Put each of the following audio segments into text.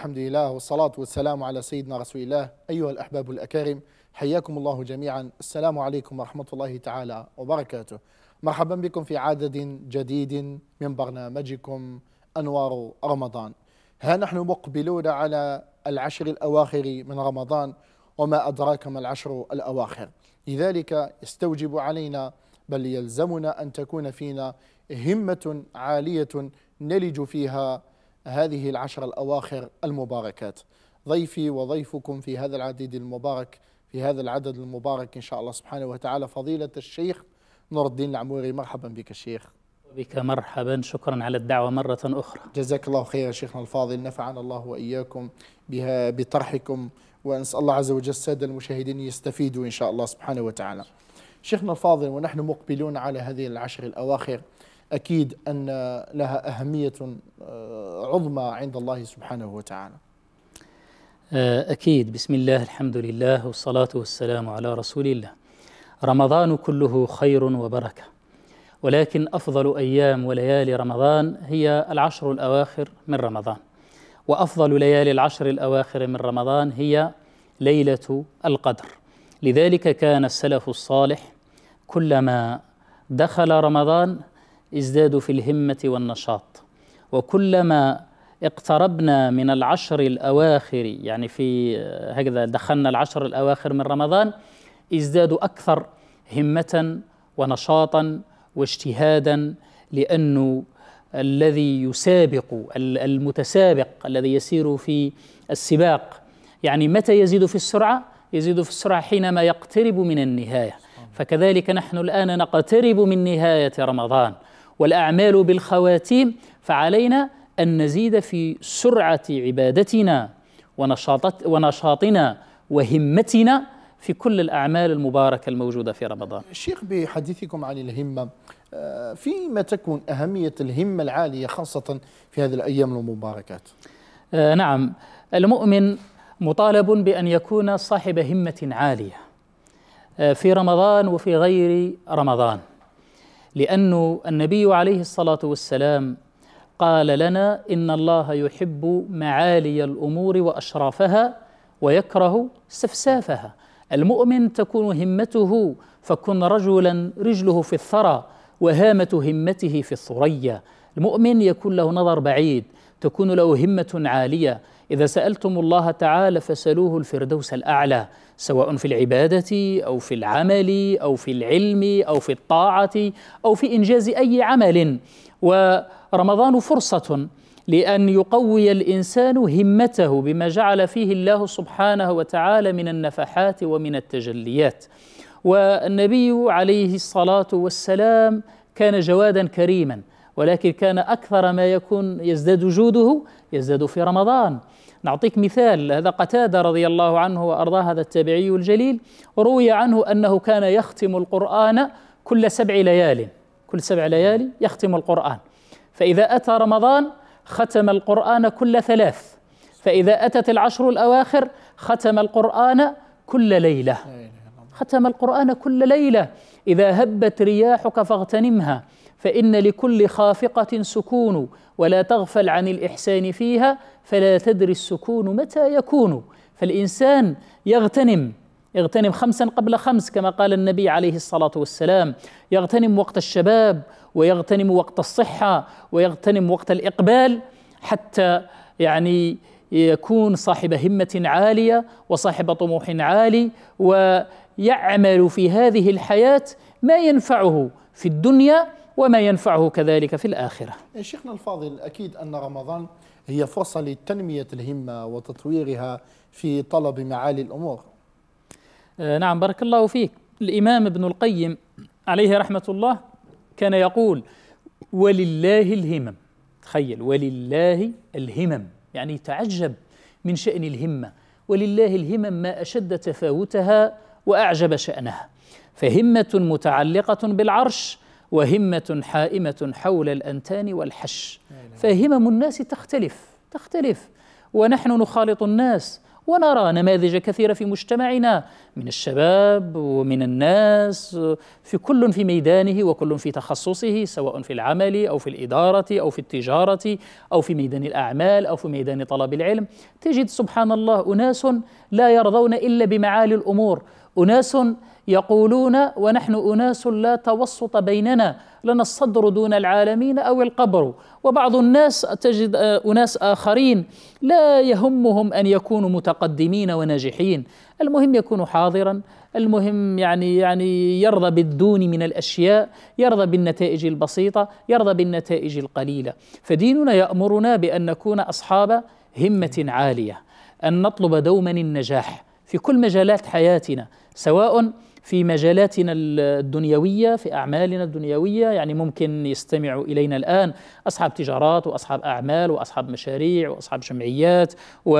الحمد لله والصلاة والسلام على سيدنا رسول الله أيها الأحباب الأكارم حياكم الله جميعا السلام عليكم ورحمة الله تعالى وبركاته مرحبا بكم في عدد جديد من برنامجكم أنوار رمضان ها نحن مقبلون على العشر الأواخر من رمضان وما أدراك ما العشر الأواخر لذلك يستوجب علينا بل يلزمنا أن تكون فينا همة عالية نلج فيها هذه العشر الأواخر المباركات ضيفي وضيفكم في هذا العديد المبارك في هذا العدد المبارك إن شاء الله سبحانه وتعالى فضيلة الشيخ نور الدين العموري مرحبا بك الشيخ بك مرحبا شكرا على الدعوة مرة أخرى جزاك الله خير شيخنا الفاضل نفعنا الله وإياكم بها بطرحكم وأنسأل الله عز وجل السادة المشاهدين يستفيدوا إن شاء الله سبحانه وتعالى شيخنا الفاضل ونحن مقبلون على هذه العشر الأواخر أكيد أن لها أهمية آه، عظمى عند الله سبحانه وتعالى آه، أكيد بسم الله الحمد لله والصلاة والسلام على رسول الله رمضان كله خير وبركة ولكن أفضل أيام وليالي رمضان هي العشر الأواخر من رمضان وأفضل ليالي العشر الأواخر من رمضان هي ليلة القدر لذلك كان السلف الصالح كلما دخل رمضان ازدادوا في الهمه والنشاط وكلما اقتربنا من العشر الاواخر يعني في آه، هكذا دخلنا العشر الاواخر من رمضان ازدادوا اكثر همه ونشاطا واجتهادا لانه الذي يسابق المتسابق الذي يسير في السباق يعني متى يزيد في السرعه يزيد في السرعه حينما يقترب من النهايه فكذلك نحن الان نقترب من نهايه رمضان والأعمال بالخواتيم فعلينا أن نزيد في سرعة عبادتنا ونشاطت ونشاطنا وهمتنا في كل الأعمال المباركة الموجودة في رمضان الشيخ بحديثكم عن الهمة آه، فيما تكون أهمية الهمة العالية خاصة في هذه الأيام المباركات آه نعم المؤمن مطالب بأن يكون صاحب همة عالية آه، في رمضان وفي غير رمضان لأن النبي عليه الصلاة والسلام قال لنا إن الله يحب معالي الأمور وأشرافها ويكره سفسافها المؤمن تكون همته فكن رجلا رجله في الثرى وهامة همته في الثريا المؤمن يكون له نظر بعيد تكون له همة عالية إذا سألتم الله تعالى فسلوه الفردوس الأعلى سواء في العبادة أو في العمل أو في العلم أو في الطاعة أو في إنجاز أي عمل ورمضان فرصة لأن يقوي الإنسان همته بما جعل فيه الله سبحانه وتعالى من النفحات ومن التجليات والنبي عليه الصلاة والسلام كان جوادا كريما ولكن كان أكثر ما يكون يزداد جوده يزداد في رمضان نعطيك مثال هذا قتادة رضي الله عنه وأرضاه هذا التابعي الجليل روي عنه أنه كان يختم القرآن كل سبع ليال كل سبع ليالي يختم القرآن فإذا أتى رمضان ختم القرآن كل ثلاث فإذا أتت العشر الأواخر ختم القرآن كل ليلة ختم القرآن كل ليلة إذا هبت رياحك فاغتنمها فإن لكل خافقة سكون ولا تغفل عن الإحسان فيها فلا تدري السكون متى يكون فالإنسان يغتنم يغتنم خمسا قبل خمس كما قال النبي عليه الصلاة والسلام يغتنم وقت الشباب ويغتنم وقت الصحة ويغتنم وقت الإقبال حتى يعني يكون صاحب همة عالية وصاحب طموح عالي ويعمل في هذه الحياة ما ينفعه في الدنيا وما ينفعه كذلك في الآخرة شيخنا الفاضل أكيد أن رمضان هي فرصة لتنمية الهمة وتطويرها في طلب معالي الأمور آه، نعم بارك الله فيك الإمام ابن القيم عليه رحمة الله كان يقول ولله الهمم تخيل ولله الهمم يعني تعجب من شأن الهمة ولله الهمم ما أشد تفاوتها وأعجب شأنها فهمة متعلقة بالعرش وهمة حائمة حول الأنتان والحش فهمم الناس تختلف تختلف ونحن نخالط الناس ونرى نماذج كثيرة في مجتمعنا من الشباب ومن الناس في كل في ميدانه وكل في تخصصه سواء في العمل أو في الإدارة أو في التجارة أو في ميدان الأعمال أو في ميدان طلب العلم تجد سبحان الله أناس لا يرضون إلا بمعالي الأمور أناس يقولون ونحن أناس لا توسط بيننا لنا الصدر دون العالمين أو القبر وبعض الناس تجد آه، أناس آخرين لا يهمهم أن يكونوا متقدمين وناجحين المهم يكون حاضرا المهم يعني يعني يرضى بالدون من الاشياء، يرضى بالنتائج البسيطه، يرضى بالنتائج القليله، فديننا يامرنا بان نكون اصحاب همه عاليه، ان نطلب دوما النجاح في كل مجالات حياتنا، سواء في مجالاتنا الدنيوية في أعمالنا الدنيوية يعني ممكن يستمع إلينا الآن أصحاب تجارات وأصحاب أعمال وأصحاب مشاريع وأصحاب جمعيات و...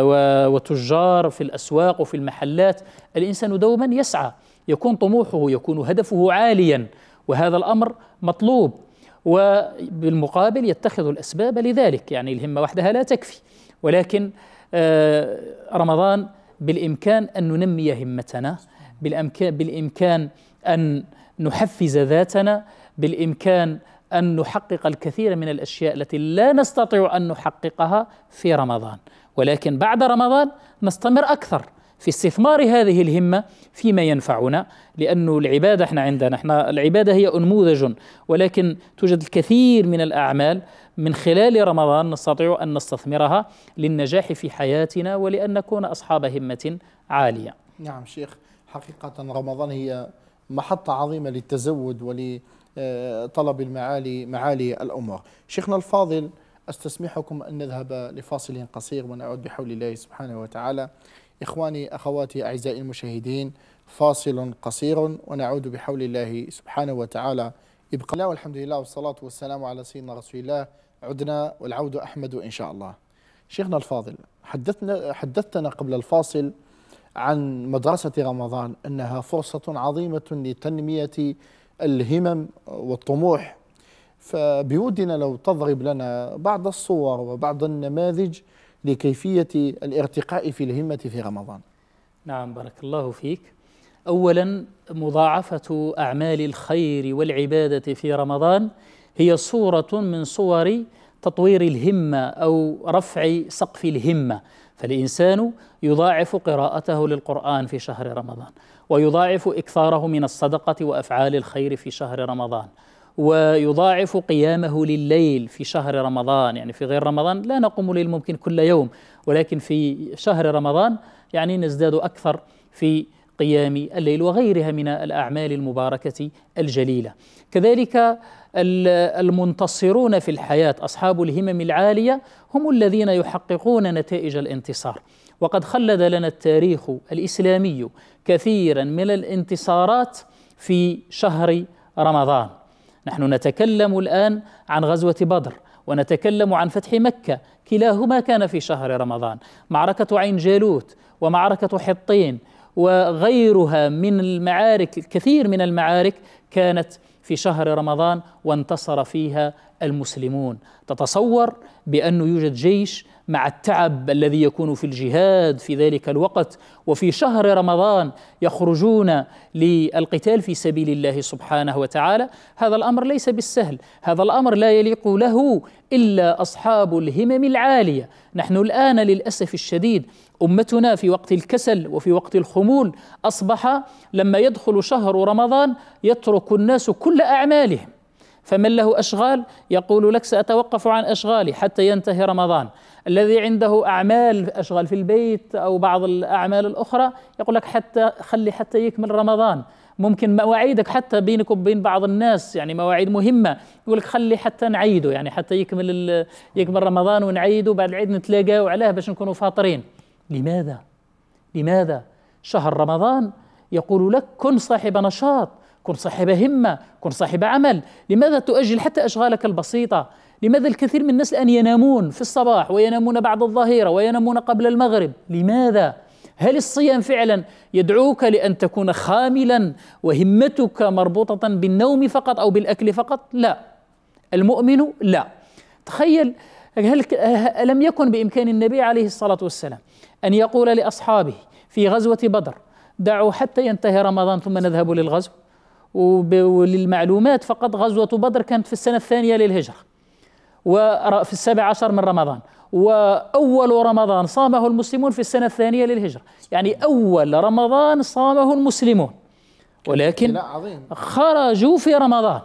و... وتجار في الأسواق وفي المحلات الإنسان دوما يسعى يكون طموحه يكون هدفه عاليا وهذا الأمر مطلوب وبالمقابل يتخذ الأسباب لذلك يعني الهمة وحدها لا تكفي ولكن آه، رمضان بالإمكان أن ننمي همتنا بالأمكان, بالإمكان أن نحفز ذاتنا بالإمكان أن نحقق الكثير من الأشياء التي لا نستطيع أن نحققها في رمضان ولكن بعد رمضان نستمر أكثر في استثمار هذه الهمة فيما ينفعنا لأنه العبادة احنا عندنا احنا العبادة هي أنموذج ولكن توجد الكثير من الأعمال من خلال رمضان نستطيع أن نستثمرها للنجاح في حياتنا ولأن نكون أصحاب همة عالية نعم شيخ حقيقة رمضان هي محطة عظيمة للتزود ولطلب المعالي معالي الأمور شيخنا الفاضل أستسمحكم أن نذهب لفاصل قصير ونعود بحول الله سبحانه وتعالى إخواني أخواتي أعزائي المشاهدين فاصل قصير ونعود بحول الله سبحانه وتعالى ابقى الله والحمد لله والصلاة والسلام على سيدنا رسول الله عدنا والعود أحمد إن شاء الله شيخنا الفاضل حدثنا حدثتنا قبل الفاصل عن مدرسة رمضان أنها فرصة عظيمة لتنمية الهمم والطموح فبودنا لو تضرب لنا بعض الصور وبعض النماذج لكيفية الارتقاء في الهمة في رمضان نعم بارك الله فيك أولا مضاعفة أعمال الخير والعبادة في رمضان هي صورة من صور تطوير الهمة أو رفع سقف الهمة فالإنسان يضاعف قراءته للقرآن في شهر رمضان ويضاعف إكثاره من الصدقة وأفعال الخير في شهر رمضان ويضاعف قيامه لليل في شهر رمضان يعني في غير رمضان لا نقوم ليل ممكن كل يوم ولكن في شهر رمضان يعني نزداد أكثر في قيام الليل وغيرها من الاعمال المباركه الجليله كذلك المنتصرون في الحياه اصحاب الهمم العاليه هم الذين يحققون نتائج الانتصار وقد خلد لنا التاريخ الاسلامي كثيرا من الانتصارات في شهر رمضان نحن نتكلم الان عن غزوه بدر ونتكلم عن فتح مكه كلاهما كان في شهر رمضان معركه عين جالوت ومعركه حطين وغيرها من المعارك الكثير من المعارك كانت في شهر رمضان وانتصر فيها المسلمون تتصور بأنه يوجد جيش مع التعب الذي يكون في الجهاد في ذلك الوقت وفي شهر رمضان يخرجون للقتال في سبيل الله سبحانه وتعالى هذا الأمر ليس بالسهل هذا الأمر لا يليق له إلا أصحاب الهمم العالية نحن الآن للأسف الشديد أمتنا في وقت الكسل وفي وقت الخمول أصبح لما يدخل شهر رمضان يترك الناس كل أعمالهم فمن له أشغال يقول لك سأتوقف عن أشغالي حتى ينتهي رمضان الذي عنده أعمال أشغال في البيت أو بعض الأعمال الأخرى يقول لك حتى خلي حتى يكمل رمضان ممكن مواعيدك حتى بينك وبين بعض الناس يعني مواعيد مهمه يقول لك خلي حتى نعيده يعني حتى يكمل يكمل رمضان ونعيده بعد العيد نتلاقاو عليه باش نكونوا فاطرين لماذا لماذا شهر رمضان يقول لك كن صاحب نشاط كن صاحب همة كن صاحب عمل لماذا تؤجل حتى أشغالك البسيطة لماذا الكثير من الناس الآن ينامون في الصباح وينامون بعد الظهيرة وينامون قبل المغرب لماذا؟ هل الصيام فعلا يدعوك لأن تكون خاملا وهمتك مربوطة بالنوم فقط أو بالأكل فقط؟ لا المؤمن لا تخيل هل ألم يكن بإمكان النبي عليه الصلاة والسلام أن يقول لأصحابه في غزوة بدر دعوا حتى ينتهي رمضان ثم نذهب للغزو وللمعلومات فقط غزوة بدر كانت في السنة الثانية للهجرة وفي السابع عشر من رمضان وأول رمضان صامه المسلمون في السنة الثانية للهجرة يعني أول رمضان صامه المسلمون ولكن خرجوا في رمضان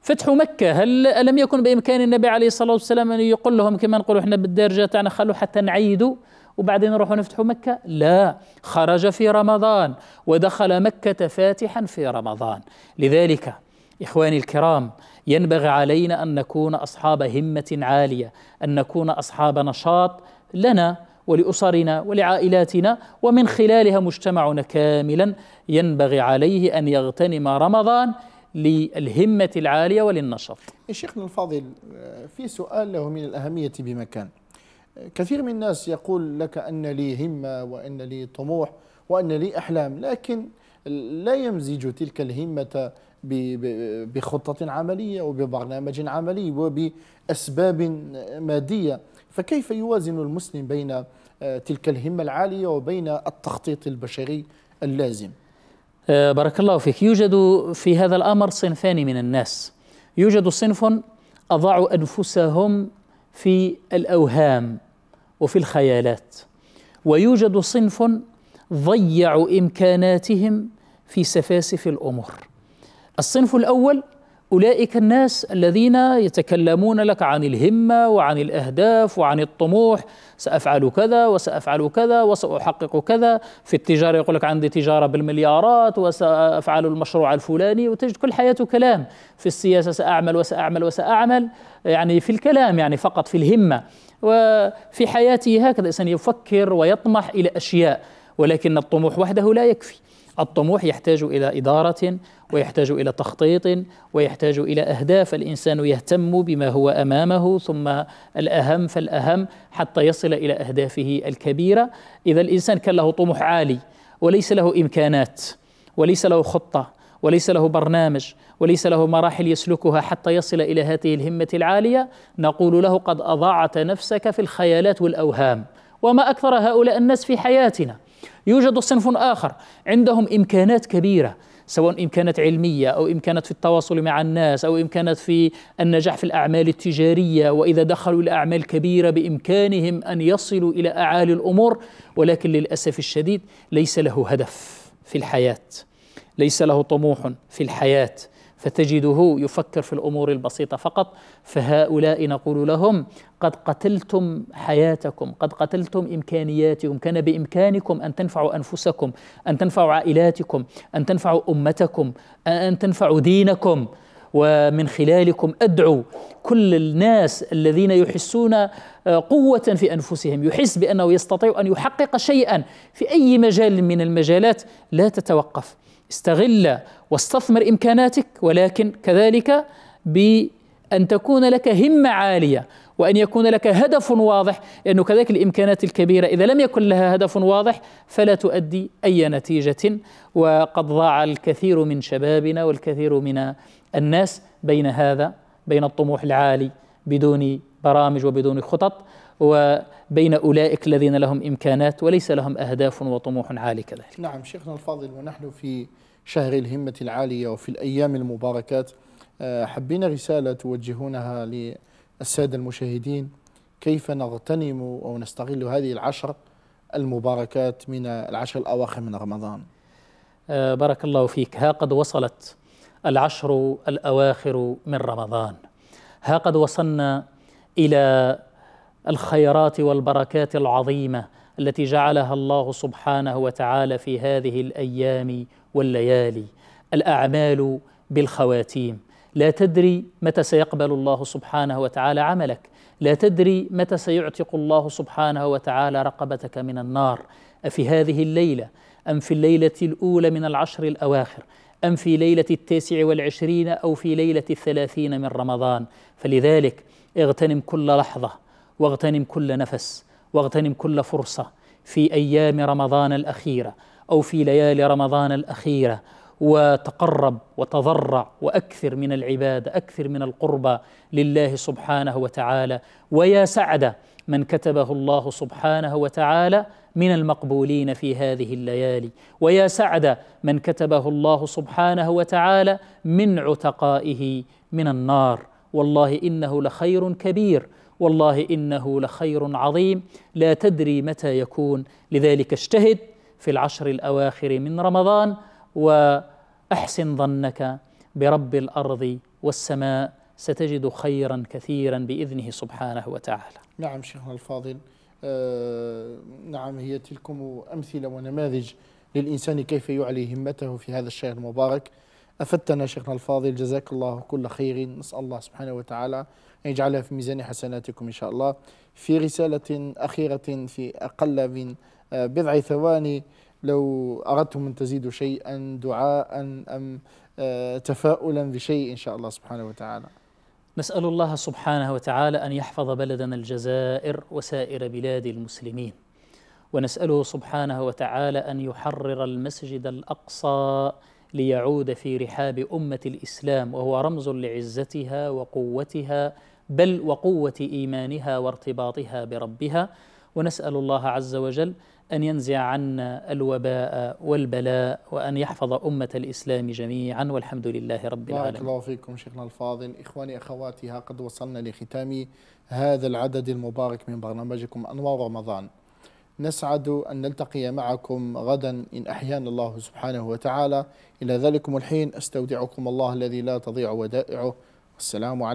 فتح مكة هل ألم يكن بإمكان النبي عليه الصلاة والسلام أن يقول لهم كما نقول إحنا بالدرجة تاعنا خلوا حتى نعيدوا وبعدين نروحوا نفتحوا مكة لا خرج في رمضان ودخل مكة فاتحا في رمضان لذلك إخواني الكرام ينبغي علينا أن نكون أصحاب همة عالية أن نكون أصحاب نشاط لنا ولأسرنا ولعائلاتنا ومن خلالها مجتمعنا كاملا ينبغي عليه أن يغتنم رمضان للهمة العالية وللنشاط شيخنا الفاضل آه، في سؤال له من الأهمية بمكان كثير من الناس يقول لك أن لي همة وأن لي طموح وأن لي أحلام لكن لا يمزج تلك الهمة بخطة عملية وببرنامج عملي وبأسباب مادية فكيف يوازن المسلم بين آه، تلك الهمة العالية وبين التخطيط البشري اللازم آه، بارك الله فيك يوجد في هذا الأمر صنفان من الناس يوجد صنف أضاعوا أنفسهم في الأوهام وفي الخيالات ويوجد صنف ضيعوا امكاناتهم في سفاسف الامور الصنف الاول اولئك الناس الذين يتكلمون لك عن الهمه وعن الاهداف وعن الطموح سافعل كذا وسافعل كذا وساحقق كذا في التجاره يقول لك عندي تجاره بالمليارات وسافعل المشروع الفلاني وتجد كل حياته كلام في السياسه ساعمل وساعمل وساعمل يعني في الكلام يعني فقط في الهمه وفي حياته هكذا الإنسان يفكر ويطمح إلى أشياء ولكن الطموح وحده لا يكفي الطموح يحتاج الى اداره ويحتاج الى تخطيط ويحتاج الى اهداف الانسان يهتم بما هو امامه ثم الاهم فالاهم حتى يصل الى اهدافه الكبيره اذا الانسان كان له طموح عالي وليس له امكانات وليس له خطه وليس له برنامج وليس له مراحل يسلكها حتى يصل الى هذه الهمه العاليه نقول له قد اضاعت نفسك في الخيالات والاوهام وما اكثر هؤلاء الناس في حياتنا يوجد صنف اخر عندهم امكانات كبيره سواء امكانات علميه او امكانات في التواصل مع الناس او امكانات في النجاح في الاعمال التجاريه واذا دخلوا الى اعمال كبيره بامكانهم ان يصلوا الى اعالي الامور ولكن للاسف الشديد ليس له هدف في الحياه ليس له طموح في الحياه فتجده يفكر في الامور البسيطه فقط فهؤلاء نقول لهم قد قتلتم حياتكم قد قتلتم امكانياتكم كان بامكانكم ان تنفعوا انفسكم ان تنفعوا عائلاتكم ان تنفعوا امتكم ان تنفعوا دينكم ومن خلالكم ادعو كل الناس الذين يحسون آه، قوه في انفسهم يحس بانه يستطيع ان يحقق شيئا في اي مجال من المجالات لا تتوقف استغل واستثمر امكاناتك ولكن كذلك بان تكون لك همه عاليه وان يكون لك هدف واضح لانه كذلك الامكانات الكبيره اذا لم يكن لها هدف واضح فلا تؤدي اي نتيجه وقد ضاع الكثير من شبابنا والكثير من الناس بين هذا بين الطموح العالي بدون برامج وبدون خطط وبين أولئك الذين لهم إمكانات وليس لهم أهداف وطموح عالي كذلك نعم شيخنا الفاضل ونحن في شهر الهمة العالية وفي الأيام المباركات آه، حبينا رسالة توجهونها للسادة المشاهدين كيف نغتنم أو نستغل هذه العشر المباركات من العشر الأواخر من رمضان آه، بارك الله فيك ها قد وصلت العشر الأواخر من رمضان ها قد وصلنا إلى الخيرات والبركات العظيمه التي جعلها الله سبحانه وتعالى في هذه الايام والليالي الاعمال بالخواتيم لا تدري متى سيقبل الله سبحانه وتعالى عملك لا تدري متى سيعتق الله سبحانه وتعالى رقبتك من النار افي هذه الليله ام في الليله الاولى من العشر الاواخر أم في ليلة التاسع والعشرين أو في ليلة الثلاثين من رمضان فلذلك اغتنم كل لحظة واغتنم كل نفس واغتنم كل فرصه في ايام رمضان الاخيره او في ليالي رمضان الاخيره وتقرب وتضرع واكثر من العباده اكثر من القربى لله سبحانه وتعالى ويا سعد من كتبه الله سبحانه وتعالى من المقبولين في هذه الليالي ويا سعد من كتبه الله سبحانه وتعالى من عتقائه من النار والله انه لخير كبير والله انه لخير عظيم لا تدري متى يكون لذلك اجتهد في العشر الاواخر من رمضان واحسن ظنك برب الارض والسماء ستجد خيرا كثيرا باذنه سبحانه وتعالى. نعم شيخنا الفاضل آه نعم هي تلكم امثله ونماذج للانسان كيف يعلي همته في هذا الشهر المبارك. أفدتنا شيخنا الفاضل جزاك الله كل خير نسأل الله سبحانه وتعالى أن يجعلها في ميزان حسناتكم إن شاء الله في رسالة أخيرة في أقل من آه، بضع ثواني لو أردتم أن تزيدوا شيئا دعاء أم آه، تفاؤلا بشيء إن شاء الله سبحانه وتعالى نسأل الله سبحانه وتعالى أن يحفظ بلدنا الجزائر وسائر بلاد المسلمين ونسأله سبحانه وتعالى أن يحرر المسجد الأقصى ليعود في رحاب أمة الإسلام وهو رمز لعزتها وقوتها بل وقوة إيمانها وارتباطها بربها ونسأل الله عز وجل أن ينزع عنا الوباء والبلاء وأن يحفظ أمة الإسلام جميعا والحمد لله رب العالمين بارك الله فيكم شيخنا الفاضل إخواني أخواتي ها قد وصلنا لختام هذا العدد المبارك من برنامجكم أنوار رمضان نسعد أن نلتقي معكم غدا إن أحيانا الله سبحانه وتعالى إلى ذلكم الحين أستودعكم الله الذي لا تضيع ودائعه والسلام عليكم